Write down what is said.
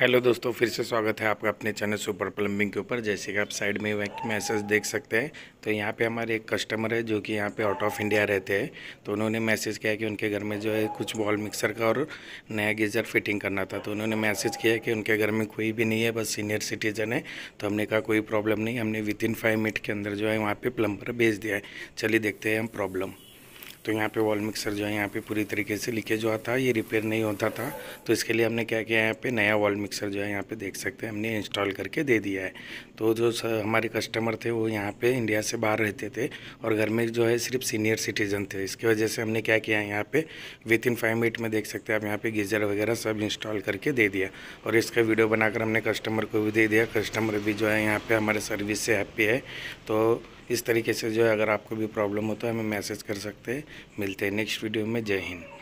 hello दोस्तों फिर से स्वागत है आपका अपने चैनल सुपर प्लम्बिंग के ऊपर जैसे कि आप साइड में मैसेज देख सकते हैं तो यहाँ पे हमारे एक कस्टमर है जो कि यहाँ पे आउट ऑफ इंडिया रहते हैं तो उन्होंने मैसेज किया कि उनके घर में जो है कुछ वॉल मिक्सर का और नया गीज़र फिटिंग करना था तो उन्होंने मैसेज किया कि उनके घर में कोई भी नहीं है बस सीनियर सिटीज़न है तो हमने कहा कोई प्रॉब्लम नहीं हमने विद इन फाइव मिनट के अंदर जो है वहाँ पर प्लम्बर भेज दिया है चलिए देखते हैं हम प्रॉब्लम तो यहाँ पे वॉल मिक्सर जो है यहाँ पे पूरी तरीके से लीकेज हुआ था ये रिपेयर नहीं होता था तो इसके लिए हमने क्या किया यहाँ पे नया वॉल मिक्सर जो है यहाँ पे देख सकते हैं हमने इंस्टॉल करके दे दिया है तो जो हमारे कस्टमर थे वो यहाँ पे इंडिया से बाहर रहते थे और घर में जो है सिर्फ सीनियर सिटीजन थे इसकी वजह से हमने क्या किया यहाँ पर विद इन फाइव मिनट में देख सकते हैं आप यहाँ पर गीजर वगैरह सब इंस्टॉल करके दे दिया और इसका वीडियो बनाकर हमने कस्टमर को भी दे दिया कस्टमर भी जो है यहाँ पर हमारे सर्विस से हैप्पी है तो इस तरीके से जो है अगर आपको भी प्रॉब्लम हो तो हमें मैसेज कर सकते हैं मिलते हैं नेक्स्ट वीडियो में जय हिंद